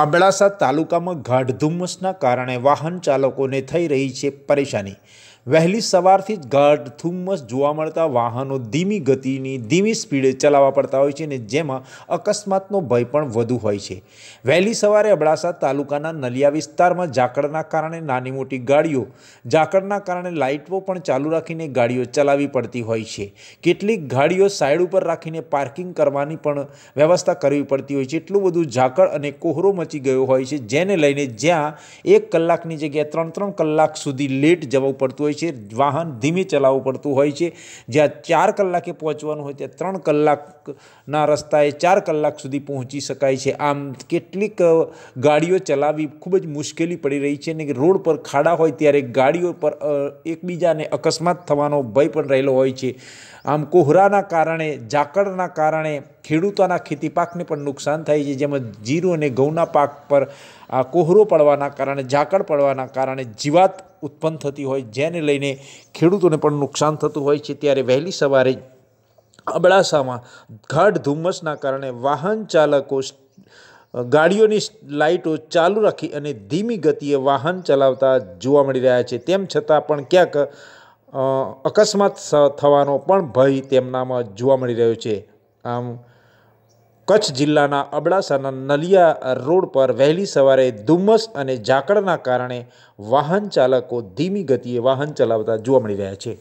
અબડાસા તાલુકામાં ગાઢ ધુમ્મસના કારણે વાહન ચાલકોને થઈ રહી છે પરેશાની વહેલી સવારથી જ ગાઢ ધુમ્મસ જોવા મળતા વાહનો ધીમી ગતિની ધીમી સ્પીડે ચલાવવા પડતા હોય છે અને જેમાં અકસ્માતનો ભય પણ વધુ હોય છે વહેલી સવારે અબડાસા તાલુકાના નલિયા વિસ્તારમાં ઝાકળના કારણે નાની મોટી ગાડીઓ ઝાકળના કારણે લાઇટો પણ ચાલુ રાખીને ગાડીઓ ચલાવવી પડતી હોય છે કેટલીક ગાડીઓ સાઈડ ઉપર રાખીને પાર્કિંગ કરવાની પણ વ્યવસ્થા કરવી પડતી હોય છે એટલું બધું ઝાકળ અને કોહરો મચી ગયો હોય છે જેને લઈને જ્યાં એક કલાકની જગ્યાએ ત્રણ ત્રણ કલાક સુધી લેટ જવું પડતું હોય હોય છે વાહન ધીમે ચલાવવું પડતું હોય છે જ્યાં ચાર કલાકે પહોંચવાનું હોય ત્યાં ત્રણ કલાકના રસ્તાએ ચાર કલાક સુધી પહોંચી શકાય છે આમ કેટલીક ગાડીઓ ચલાવવી ખૂબ જ મુશ્કેલી પડી રહી છે અને રોડ પર ખાડા હોય ત્યારે ગાડીઓ પર એકબીજાને અકસ્માત થવાનો ભય પણ રહેલો હોય છે આમ કોહરાના કારણે ઝાકળના કારણે ખેડૂતોના ખેતી પાકને પણ નુકસાન થાય છે જેમાં જીરું અને ઘઉંના પાક પર આ કોહરો પડવાના કારણે ઝાકળ પડવાના કારણે જીવાત ઉત્પન્ન થતી હોય જેને લઈને ખેડૂતોને પણ નુકસાન થતું હોય છે ત્યારે વહેલી સવારે અબડાસામાં ગાઢ ધુમ્મસના કારણે વાહન ચાલકો ગાડીઓની લાઇટો ચાલુ રાખી અને ધીમી ગતિએ વાહન ચલાવતા જોવા મળી રહ્યા છે તેમ છતાં પણ ક્યાંક અકસ્માત થવાનો પણ ભય તેમનામાં જોવા મળી રહ્યો છે આમ કચ્છ જિલ્લાના અબડાસાના નલિયા રોડ પર વહેલી સવારે ધુમ્મસ અને ઝાકળના કારણે વાહન ચાલકો ધીમી ગતિએ વાહન ચલાવતા જોવા મળી રહ્યા છે